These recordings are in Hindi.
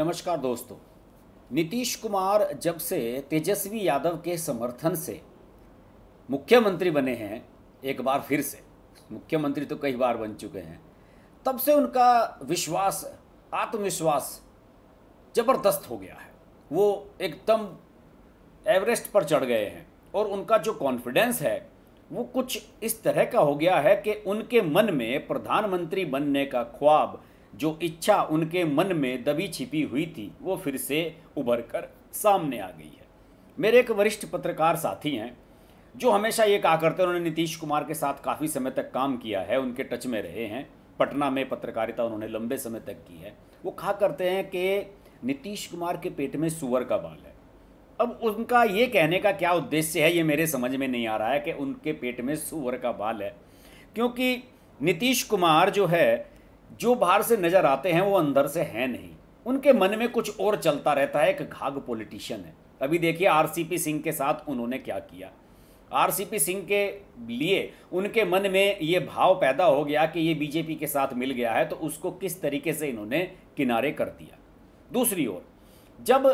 नमस्कार दोस्तों नीतीश कुमार जब से तेजस्वी यादव के समर्थन से मुख्यमंत्री बने हैं एक बार फिर से मुख्यमंत्री तो कई बार बन चुके हैं तब से उनका विश्वास आत्मविश्वास ज़बरदस्त हो गया है वो एकदम एवरेस्ट पर चढ़ गए हैं और उनका जो कॉन्फिडेंस है वो कुछ इस तरह का हो गया है कि उनके मन में प्रधानमंत्री बनने का ख्वाब जो इच्छा उनके मन में दबी छिपी हुई थी वो फिर से उभर कर सामने आ गई है मेरे एक वरिष्ठ पत्रकार साथी हैं जो हमेशा ये कहा करते हैं उन्होंने नीतीश कुमार के साथ काफ़ी समय तक काम किया है उनके टच में रहे हैं पटना में पत्रकारिता उन्होंने लंबे समय तक की है वो कहा करते हैं कि नीतीश कुमार के पेट में सुअर का बाल है अब उनका ये कहने का क्या उद्देश्य है ये मेरे समझ में नहीं आ रहा है कि उनके पेट में सुअर का बाल है क्योंकि नीतीश कुमार जो है जो बाहर से नज़र आते हैं वो अंदर से हैं नहीं उनके मन में कुछ और चलता रहता है एक घाघ पॉलिटिशियन है अभी देखिए आरसीपी सिंह के साथ उन्होंने क्या किया आरसीपी सिंह के लिए उनके मन में ये भाव पैदा हो गया कि ये बीजेपी के साथ मिल गया है तो उसको किस तरीके से इन्होंने किनारे कर दिया दूसरी ओर जब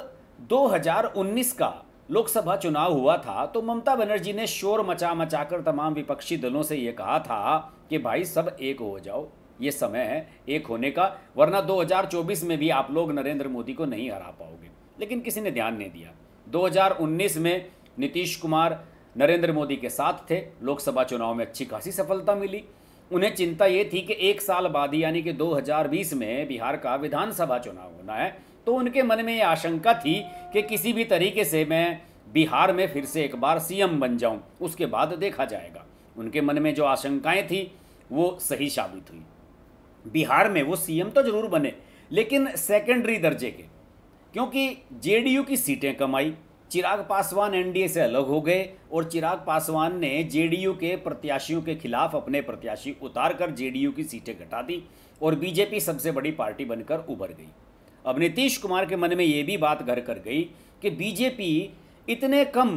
2019 का लोकसभा चुनाव हुआ था तो ममता बनर्जी ने शोर मचा मचाकर तमाम विपक्षी दलों से ये कहा था कि भाई सब एक हो जाओ ये समय है एक होने का वरना 2024 में भी आप लोग नरेंद्र मोदी को नहीं हरा पाओगे लेकिन किसी ने ध्यान नहीं दिया 2019 में नीतीश कुमार नरेंद्र मोदी के साथ थे लोकसभा चुनाव में अच्छी खासी सफलता मिली उन्हें चिंता ये थी कि एक साल बाद यानी कि 2020 में बिहार का विधानसभा चुनाव होना है तो उनके मन में ये आशंका थी कि किसी भी तरीके से मैं बिहार में फिर से एक बार सीएम बन जाऊं उसके बाद देखा जाएगा उनके मन में जो आशंकाएं थी वो सही साबित हुई बिहार में वो सीएम तो जरूर बने लेकिन सेकेंडरी दर्जे के क्योंकि जेडीयू की सीटें कमाई चिराग पासवान एनडीए से अलग हो गए और चिराग पासवान ने जेडीयू के प्रत्याशियों के खिलाफ अपने प्रत्याशी उतार कर जेडीयू की सीटें घटा दी और बीजेपी सबसे बड़ी पार्टी बनकर उभर गई अब नीतीश कुमार के मन में ये भी बात घर कर गई कि बीजेपी इतने कम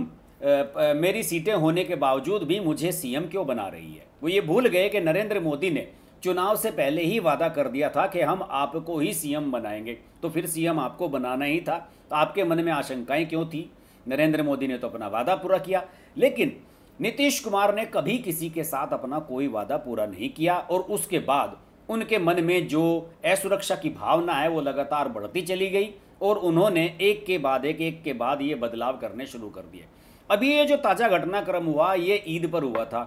मेरी सीटें होने के बावजूद भी मुझे सीएम क्यों बना रही है वो ये भूल गए कि नरेंद्र मोदी ने चुनाव से पहले ही वादा कर दिया था कि हम आपको ही सीएम बनाएंगे तो फिर सीएम आपको बनाना ही था तो आपके मन में आशंकाएं क्यों थी नरेंद्र मोदी ने तो अपना वादा पूरा किया लेकिन नीतीश कुमार ने कभी किसी के साथ अपना कोई वादा पूरा नहीं किया और उसके बाद उनके मन में जो असुरक्षा की भावना है वो लगातार बढ़ती चली गई और उन्होंने एक के बाद एक एक के बाद ये बदलाव करने शुरू कर दिए अभी ये जो ताज़ा घटनाक्रम हुआ ये ईद पर हुआ था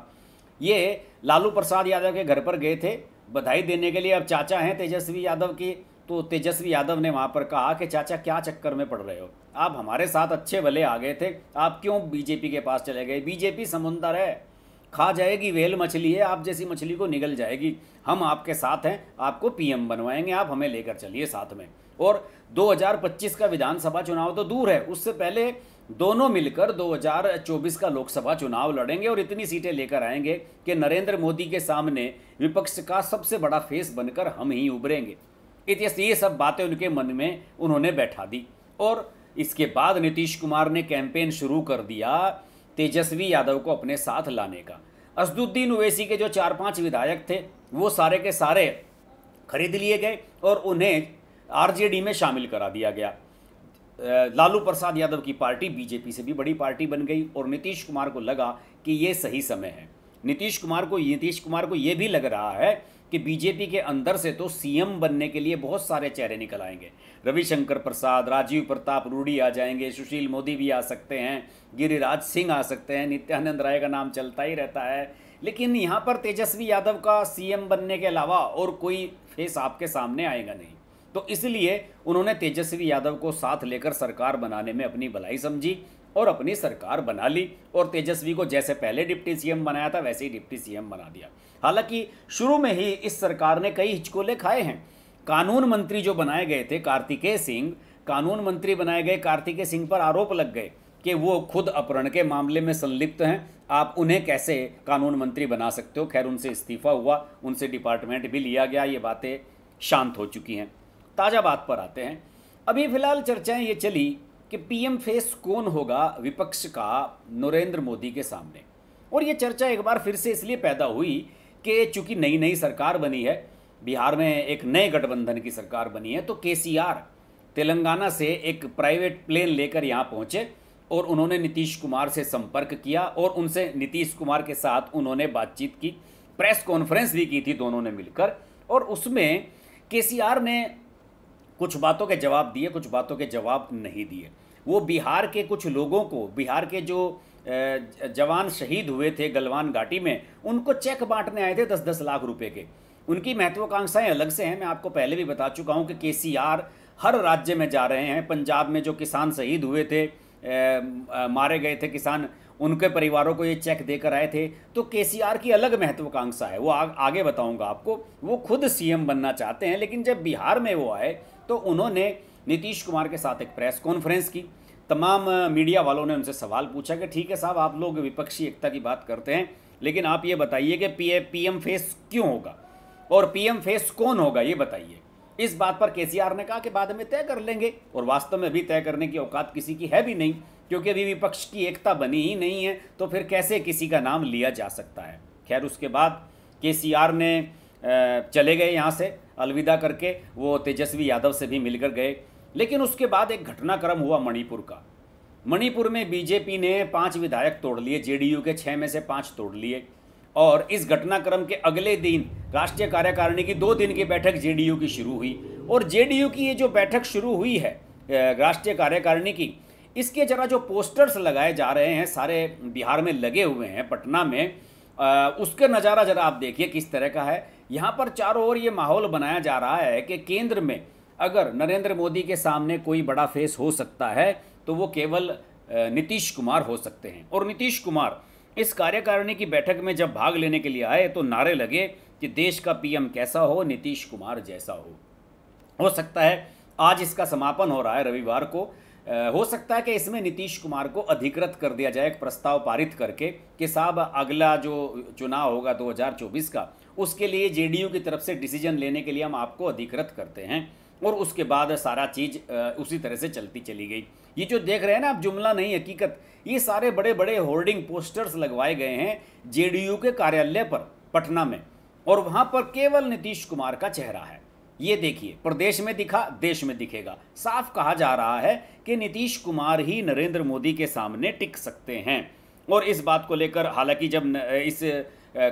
ये लालू प्रसाद यादव के घर पर गए थे बधाई देने के लिए अब चाचा हैं तेजस्वी यादव की तो तेजस्वी यादव ने वहाँ पर कहा कि चाचा क्या चक्कर में पड़ रहे हो आप हमारे साथ अच्छे भले आ गए थे आप क्यों बीजेपी के पास चले गए बीजेपी समुंदर है खा जाएगी वेल मछली है आप जैसी मछली को निगल जाएगी हम आपके साथ हैं आपको पीएम बनवाएंगे आप हमें लेकर चलिए साथ में और 2025 का विधानसभा चुनाव तो दूर है उससे पहले दोनों मिलकर 2024 का लोकसभा चुनाव लड़ेंगे और इतनी सीटें लेकर आएंगे कि नरेंद्र मोदी के सामने विपक्ष का सबसे बड़ा फेस बनकर हम ही उभरेंगे इतिहास ये सब बातें उनके मन में उन्होंने बैठा दी और इसके बाद नीतीश कुमार ने कैंपेन शुरू कर दिया तेजस्वी यादव को अपने साथ लाने का असदुद्दीन ओवैसी के जो चार पांच विधायक थे वो सारे के सारे खरीद लिए गए और उन्हें आरजेडी में शामिल करा दिया गया लालू प्रसाद यादव की पार्टी बीजेपी से भी बड़ी पार्टी बन गई और नीतीश कुमार को लगा कि ये सही समय है नीतीश कुमार को नीतीश कुमार को ये भी लग रहा है कि बीजेपी के अंदर से तो सीएम बनने के लिए बहुत सारे चेहरे निकल आएंगे रविशंकर प्रसाद राजीव प्रताप रूडी आ जाएंगे सुशील मोदी भी आ सकते हैं गिरिराज सिंह आ सकते हैं नित्यानंद राय का नाम चलता ही रहता है लेकिन यहाँ पर तेजस्वी यादव का सीएम बनने के अलावा और कोई फेस आपके सामने आएगा नहीं तो इसलिए उन्होंने तेजस्वी यादव को साथ लेकर सरकार बनाने में अपनी भलाई समझी और अपनी सरकार बना ली और तेजस्वी को जैसे पहले डिप्टी सीएम बनाया था वैसे ही डिप्टी सीएम बना दिया हालांकि शुरू में ही इस सरकार ने कई हिचकोले खाए हैं कानून मंत्री जो बनाए गए थे कार्तिकेय सिंह कानून मंत्री बनाए गए कार्तिकेय सिंह पर आरोप लग गए कि वो खुद अपहरण के मामले में संलिप्त हैं आप उन्हें कैसे कानून मंत्री बना सकते हो खैर उनसे इस्तीफा हुआ उनसे डिपार्टमेंट भी लिया गया ये बातें शांत हो चुकी हैं ताज़ा बात पर आते हैं अभी फिलहाल चर्चाएं ये चली कि पीएम फेस कौन होगा विपक्ष का नरेंद्र मोदी के सामने और ये चर्चा एक बार फिर से इसलिए पैदा हुई कि चूंकि नई नई सरकार बनी है बिहार में एक नए गठबंधन की सरकार बनी है तो के तेलंगाना से एक प्राइवेट प्लेन लेकर यहाँ पहुँचे और उन्होंने नीतीश कुमार से संपर्क किया और उनसे नीतीश कुमार के साथ उन्होंने बातचीत की प्रेस कॉन्फ्रेंस भी की थी दोनों ने मिलकर और उसमें के ने कुछ बातों के जवाब दिए कुछ बातों के जवाब नहीं दिए वो बिहार के कुछ लोगों को बिहार के जो जवान शहीद हुए थे गलवान घाटी में उनको चेक बांटने आए थे दस दस लाख रुपए के उनकी महत्वाकांक्षाएं अलग से हैं मैं आपको पहले भी बता चुका हूं कि के सी आर हर राज्य में जा रहे हैं पंजाब में जो किसान शहीद हुए थे मारे गए थे किसान उनके परिवारों को ये चेक देकर आए थे तो के सी आर की अलग महत्वाकांक्षा है वो आ, आगे बताऊंगा आपको वो खुद सीएम बनना चाहते हैं लेकिन जब बिहार में वो आए तो उन्होंने नीतीश कुमार के साथ एक प्रेस कॉन्फ्रेंस की तमाम मीडिया वालों ने उनसे सवाल पूछा कि ठीक है साहब आप लोग विपक्षी एकता की बात करते हैं लेकिन आप ये बताइए कि पी पीएम फेस क्यों होगा और पीएम फेस कौन होगा ये बताइए इस बात पर केसीआर ने कहा कि बाद में तय कर लेंगे और वास्तव में अभी तय करने की औकात किसी की है भी नहीं क्योंकि अभी विपक्ष की एकता बनी ही नहीं है तो फिर कैसे किसी का नाम लिया जा सकता है खैर उसके बाद के ने चले गए यहाँ से अलविदा करके वो तेजस्वी यादव से भी मिलकर गए लेकिन उसके बाद एक घटनाक्रम हुआ मणिपुर का मणिपुर में बीजेपी ने पांच विधायक तोड़ लिए जेडीयू के छः में से पांच तोड़ लिए और इस घटनाक्रम के अगले दिन राष्ट्रीय कार्यकारिणी की दो दिन की बैठक जेडीयू की शुरू हुई और जेडीयू की ये जो बैठक शुरू हुई है राष्ट्रीय कार्यकारिणी की इसके जरा जो पोस्टर्स लगाए जा रहे हैं सारे बिहार में लगे हुए हैं पटना में उसके उसका नज़ारा ज़रा आप देखिए किस तरह का है यहाँ पर चारों ओर ये माहौल बनाया जा रहा है कि केंद्र में अगर नरेंद्र मोदी के सामने कोई बड़ा फेस हो सकता है तो वो केवल नीतीश कुमार हो सकते हैं और नीतीश कुमार इस कार्यकारिणी की बैठक में जब भाग लेने के लिए आए तो नारे लगे कि देश का पीएम कैसा हो नीतीश कुमार जैसा हो हो सकता है आज इसका समापन हो रहा है रविवार को हो सकता है कि इसमें नीतीश कुमार को अधिकृत कर दिया जाए एक प्रस्ताव पारित करके कि साहब अगला जो चुनाव होगा 2024 का उसके लिए जेडीयू की तरफ से डिसीजन लेने के लिए हम आपको अधिकृत करते हैं और उसके बाद सारा चीज़ उसी तरह से चलती चली गई ये जो देख रहे हैं ना आप जुमला नहीं हकीकत ये सारे बड़े बड़े होर्डिंग पोस्टर्स लगवाए गए हैं जेडीयू के कार्यालय पर पटना में और वहाँ पर केवल नीतीश कुमार का चेहरा है ये देखिए प्रदेश में दिखा देश में दिखेगा साफ कहा जा रहा है कि नीतीश कुमार ही नरेंद्र मोदी के सामने टिक सकते हैं और इस बात को लेकर हालांकि जब इस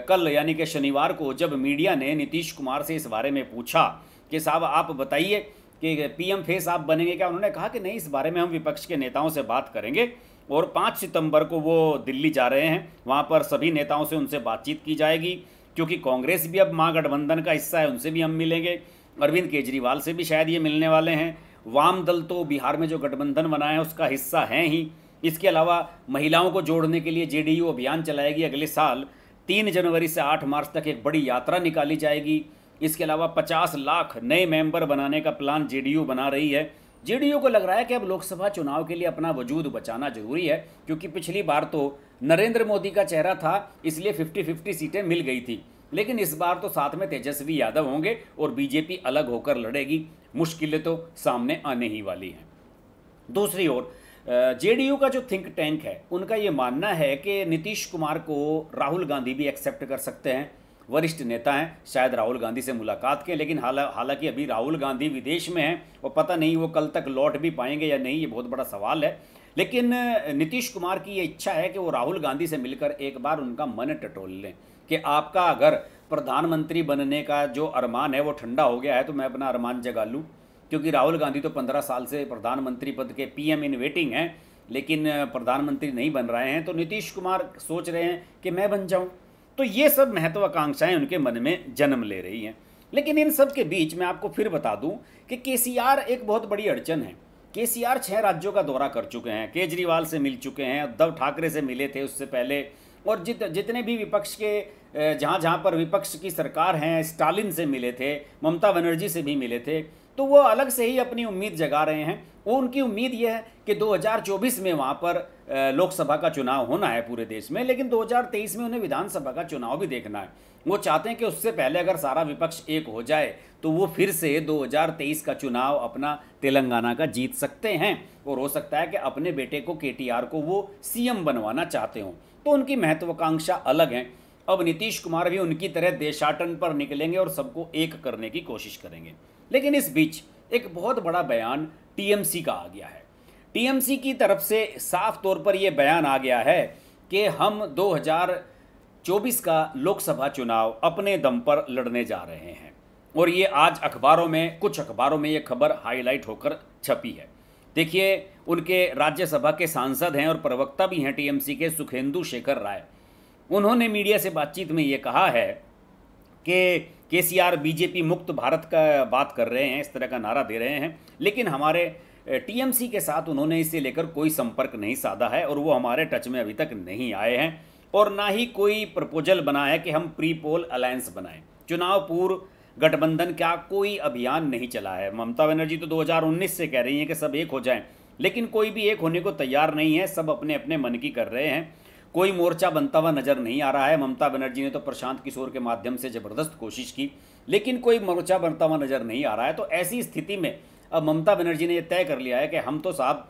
कल यानी कि शनिवार को जब मीडिया ने नीतीश कुमार से इस बारे में पूछा कि साहब आप बताइए कि पीएम फेस आप बनेंगे क्या उन्होंने कहा कि नहीं इस बारे में हम विपक्ष के नेताओं से बात करेंगे और पाँच सितंबर को वो दिल्ली जा रहे हैं वहाँ पर सभी नेताओं से उनसे बातचीत की जाएगी क्योंकि कांग्रेस भी अब महागठबंधन का हिस्सा है उनसे भी हम मिलेंगे अरविंद केजरीवाल से भी शायद ये मिलने वाले हैं वाम दल तो बिहार में जो गठबंधन बना है उसका हिस्सा है ही इसके अलावा महिलाओं को जोड़ने के लिए जे अभियान चलाएगी अगले साल तीन जनवरी से आठ मार्च तक एक बड़ी यात्रा निकाली जाएगी इसके अलावा पचास लाख नए मेंबर बनाने का प्लान जे बना रही है जे को लग रहा है कि अब लोकसभा चुनाव के लिए अपना वजूद बचाना जरूरी है क्योंकि पिछली बार तो नरेंद्र मोदी का चेहरा था इसलिए फिफ्टी फिफ्टी सीटें मिल गई थी लेकिन इस बार तो साथ में तेजस्वी यादव होंगे और बीजेपी अलग होकर लड़ेगी मुश्किलें तो सामने आने ही वाली हैं दूसरी ओर जेडीयू का जो थिंक टैंक है उनका ये मानना है कि नीतीश कुमार को राहुल गांधी भी एक्सेप्ट कर सकते हैं वरिष्ठ नेता हैं शायद राहुल गांधी से मुलाकात के लेकिन हाला हालांकि अभी राहुल गांधी विदेश में हैं और पता नहीं वो कल तक लौट भी पाएंगे या नहीं ये बहुत बड़ा सवाल है लेकिन नीतीश कुमार की ये इच्छा है कि वो राहुल गांधी से मिलकर एक बार उनका मन टटोल लें कि आपका अगर प्रधानमंत्री बनने का जो अरमान है वो ठंडा हो गया है तो मैं अपना अरमान जगा लूँ क्योंकि राहुल गांधी तो पंद्रह साल से प्रधानमंत्री पद के पी इन वेटिंग हैं लेकिन प्रधानमंत्री नहीं बन रहे हैं तो नीतीश कुमार सोच रहे हैं कि मैं बन जाऊँ तो ये सब महत्वाकांक्षाएं उनके मन में जन्म ले रही हैं लेकिन इन सब के बीच मैं आपको फिर बता दूं कि के एक बहुत बड़ी अड़चन है के सी आर छः राज्यों का दौरा कर चुके हैं केजरीवाल से मिल चुके हैं उद्धव ठाकरे से मिले थे उससे पहले और जित जितने भी विपक्ष के जहाँ जहाँ पर विपक्ष की सरकार हैं स्टालिन से मिले थे ममता बनर्जी से भी मिले थे तो वो अलग से ही अपनी उम्मीद जगा रहे हैं वो उनकी उम्मीद ये है कि 2024 में वहाँ पर लोकसभा का चुनाव होना है पूरे देश में लेकिन 2023 में उन्हें विधानसभा का चुनाव भी देखना है वो चाहते हैं कि उससे पहले अगर सारा विपक्ष एक हो जाए तो वो फिर से 2023 का चुनाव अपना तेलंगाना का जीत सकते हैं और हो सकता है कि अपने बेटे को के को वो सी बनवाना चाहते हों तो उनकी महत्वाकांक्षा अलग हैं अब नीतीश कुमार भी उनकी तरह देशाटन पर निकलेंगे और सबको एक करने की कोशिश करेंगे लेकिन इस बीच एक बहुत बड़ा बयान टीएमसी का आ गया है टीएमसी की तरफ से साफ तौर पर यह बयान आ गया है कि हम 2024 का लोकसभा चुनाव अपने दम पर लड़ने जा रहे हैं और ये आज अखबारों में कुछ अखबारों में ये खबर हाईलाइट होकर छपी है देखिए उनके राज्यसभा के सांसद हैं और प्रवक्ता भी हैं टीएमसी के सुखेंदु शेखर राय उन्होंने मीडिया से बातचीत में ये कहा है कि के सी आर बीजेपी मुक्त भारत का बात कर रहे हैं इस तरह का नारा दे रहे हैं लेकिन हमारे टीएमसी के साथ उन्होंने इसे लेकर कोई संपर्क नहीं साधा है और वो हमारे टच में अभी तक नहीं आए हैं और ना ही कोई प्रपोजल बना है कि हम प्री पोल अलायंस बनाएं चुनाव पूर्व गठबंधन का कोई अभियान नहीं चला है ममता बनर्जी तो 2019 से कह रही हैं कि सब एक हो जाएं लेकिन कोई भी एक होने को तैयार नहीं है सब अपने अपने मन की कर रहे हैं कोई मोर्चा बनता हुआ नजर नहीं आ रहा है ममता बनर्जी ने तो प्रशांत किशोर के माध्यम से जबरदस्त कोशिश की लेकिन कोई मोर्चा बनता हुआ नजर नहीं आ रहा है तो ऐसी स्थिति में अब ममता बनर्जी ने यह तय कर लिया है कि हम तो साहब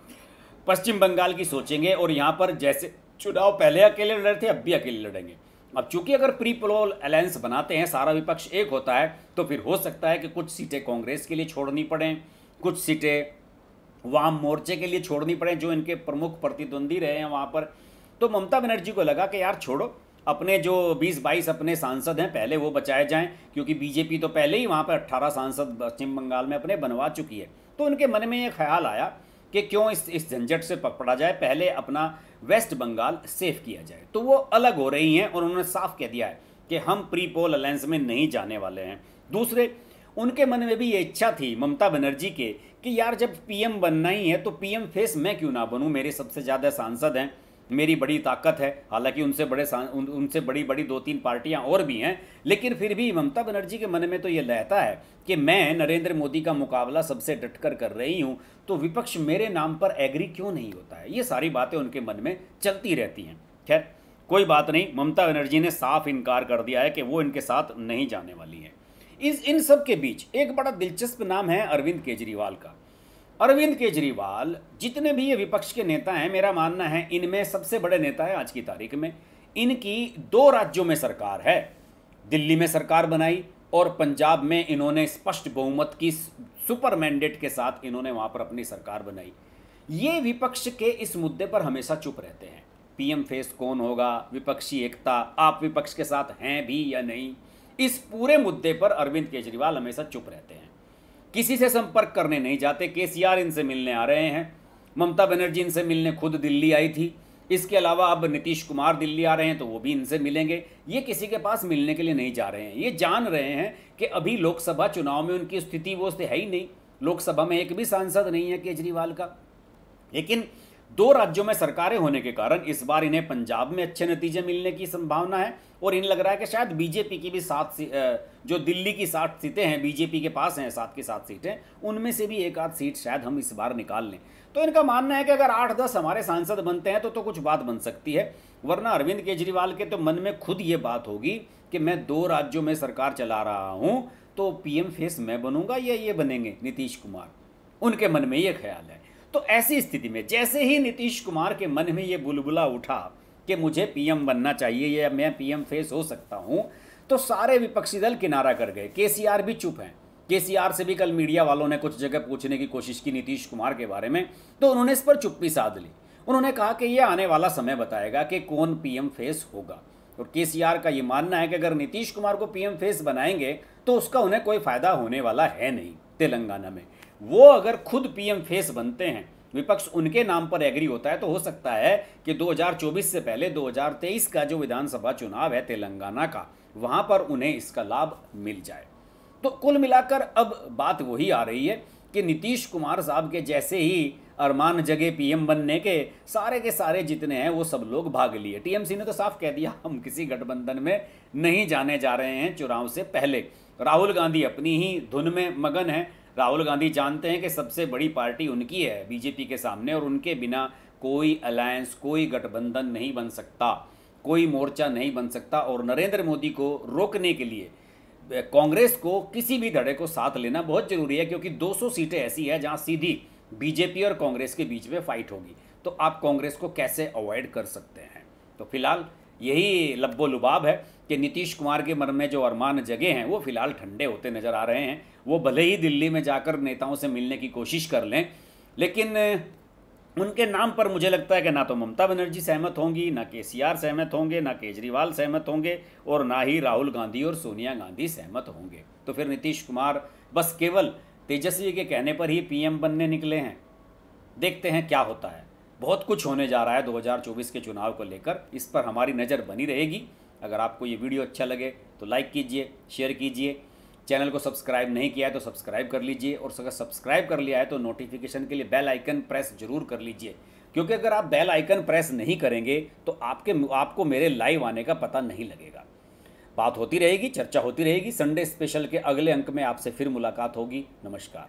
पश्चिम बंगाल की सोचेंगे और यहाँ पर जैसे चुनाव पहले अकेले लड़ रहे थे अब भी अकेले लड़ेंगे अब चूंकि अगर प्री पोल अलायंस बनाते हैं सारा विपक्ष एक होता है तो फिर हो सकता है कि कुछ सीटें कांग्रेस के लिए छोड़नी पड़ें कुछ सीटें वाम मोर्चे के लिए छोड़नी पड़े जो इनके प्रमुख प्रतिद्वंदी रहे हैं वहाँ पर तो ममता बनर्जी को लगा कि यार छोड़ो अपने जो 20-22 अपने सांसद हैं पहले वो बचाए जाएं क्योंकि बीजेपी तो पहले ही वहाँ पर 18 सांसद पश्चिम बंगाल में अपने बनवा चुकी है तो उनके मन में ये ख्याल आया कि क्यों इस इस झंझट से पकड़ा जाए पहले अपना वेस्ट बंगाल सेफ किया जाए तो वो अलग हो रही हैं और उन्होंने साफ कह दिया है कि हम प्री पोल अलायंस में नहीं जाने वाले हैं दूसरे उनके मन में भी ये इच्छा थी ममता बनर्जी के कि यार जब पीएम बनना ही है तो पीएम फेस मैं क्यों ना बनूं मेरे सबसे ज़्यादा सांसद हैं मेरी बड़ी ताकत है हालांकि उनसे बड़े उन, उनसे बड़ी बड़ी दो तीन पार्टियां और भी हैं लेकिन फिर भी ममता बनर्जी के मन में तो ये लहता है कि मैं नरेंद्र मोदी का मुकाबला सबसे डटकर कर रही हूँ तो विपक्ष मेरे नाम पर एग्री क्यों नहीं होता है ये सारी बातें उनके मन में चलती रहती हैं खैर कोई बात नहीं ममता बनर्जी ने साफ इनकार कर दिया है कि वो इनके साथ नहीं जाने वाली हैं इस इन सब के बीच एक बड़ा दिलचस्प नाम है अरविंद केजरीवाल का अरविंद केजरीवाल जितने भी ये विपक्ष के नेता हैं मेरा मानना है इनमें सबसे बड़े नेता है आज की तारीख में इनकी दो राज्यों में सरकार है दिल्ली में सरकार बनाई और पंजाब में इन्होंने स्पष्ट बहुमत की सुपर मैंडेट के साथ इन्होंने वहां पर अपनी सरकार बनाई ये विपक्ष के इस मुद्दे पर हमेशा चुप रहते हैं पीएम फेस कौन होगा विपक्षी एकता आप विपक्ष के साथ हैं भी या नहीं इस पूरे मुद्दे पर अरविंद केजरीवाल हमेशा चुप रहते हैं किसी से संपर्क करने नहीं जाते केसीआर इनसे मिलने आ रहे हैं ममता बनर्जी इनसे मिलने खुद दिल्ली आई थी इसके अलावा अब नीतीश कुमार दिल्ली आ रहे हैं तो वो भी इनसे मिलेंगे ये किसी के पास मिलने के लिए नहीं जा रहे हैं ये जान रहे हैं कि अभी लोकसभा चुनाव में उनकी स्थिति वो है ही नहीं लोकसभा में एक भी सांसद नहीं है केजरीवाल का लेकिन दो राज्यों में सरकारें होने के कारण इस बार इन्हें पंजाब में अच्छे नतीजे मिलने की संभावना है और इन्हें लग रहा है कि शायद बीजेपी की भी सात जो दिल्ली की सात सीटें हैं बीजेपी के पास हैं सात की सात सीटें उनमें से भी एक आध सीट शायद हम इस बार निकाल लें तो इनका मानना है कि अगर आठ दस हमारे सांसद बनते हैं तो तो कुछ बात बन सकती है वरना अरविंद केजरीवाल के तो मन में खुद ये बात होगी कि मैं दो राज्यों में सरकार चला रहा हूँ तो पीएम फेस मैं बनूंगा या ये बनेंगे नीतीश कुमार उनके मन में ये ख्याल है तो ऐसी स्थिति में जैसे ही नीतीश कुमार के मन में ये बुलबुला उठा कि मुझे पीएम बनना चाहिए या मैं पीएम फेस हो सकता हूँ तो सारे विपक्षी दल किनारा कर गए केसीआर भी चुप हैं केसीआर से भी कल मीडिया वालों ने कुछ जगह पूछने की कोशिश की नीतीश कुमार के बारे में तो उन्होंने इस पर चुप्पी साध ली उन्होंने कहा कि यह आने वाला समय बताएगा कि कौन पीएम फेस होगा और के का ये मानना है कि अगर नीतीश कुमार को पीएम फेस बनाएंगे तो उसका उन्हें कोई फायदा होने वाला है नहीं तेलंगाना में वो अगर खुद पीएम फेस बनते हैं विपक्ष उनके नाम पर एग्री होता है तो हो सकता है कि 2024 से पहले 2023 का जो विधानसभा चुनाव है तेलंगाना का वहां पर उन्हें इसका लाभ मिल जाए तो कुल मिलाकर अब बात वही आ रही है कि नीतीश कुमार साहब के जैसे ही अरमान जगे पीएम बनने के सारे के सारे जितने हैं वो सब लोग भाग लिए टीएमसी ने तो साफ कह दिया हम किसी गठबंधन में नहीं जाने जा रहे हैं चुनाव से पहले राहुल गांधी अपनी ही धुन में मगन है राहुल गांधी जानते हैं कि सबसे बड़ी पार्टी उनकी है बीजेपी के सामने और उनके बिना कोई अलायंस कोई गठबंधन नहीं बन सकता कोई मोर्चा नहीं बन सकता और नरेंद्र मोदी को रोकने के लिए कांग्रेस को किसी भी धड़े को साथ लेना बहुत जरूरी है क्योंकि 200 सीटें ऐसी हैं जहां सीधी बीजेपी और कांग्रेस के बीच में फाइट होगी तो आप कांग्रेस को कैसे अवॉइड कर सकते हैं तो फिलहाल यही लब्बो लुबाब है कि नीतीश कुमार के मन में जो अरमान जगे हैं वो फिलहाल ठंडे होते नज़र आ रहे हैं वो भले ही दिल्ली में जाकर नेताओं से मिलने की कोशिश कर लें लेकिन उनके नाम पर मुझे लगता है कि ना तो ममता बनर्जी सहमत होंगी ना के सहमत होंगे ना केजरीवाल सहमत होंगे और ना ही राहुल गांधी और सोनिया गांधी सहमत होंगे तो फिर नीतीश कुमार बस केवल तेजस्वी के कहने पर ही पीएम बनने निकले हैं देखते हैं क्या होता है बहुत कुछ होने जा रहा है 2024 के चुनाव को लेकर इस पर हमारी नज़र बनी रहेगी अगर आपको ये वीडियो अच्छा लगे तो लाइक कीजिए शेयर कीजिए चैनल को सब्सक्राइब नहीं किया है तो सब्सक्राइब कर लीजिए और अगर सब्सक्राइब कर लिया है तो नोटिफिकेशन के लिए बेल आइकन प्रेस जरूर कर लीजिए क्योंकि अगर आप बेल आइकन प्रेस नहीं करेंगे तो आपके आपको मेरे लाइव आने का पता नहीं लगेगा बात होती रहेगी चर्चा होती रहेगी संडे स्पेशल के अगले अंक में आपसे फिर मुलाकात होगी नमस्कार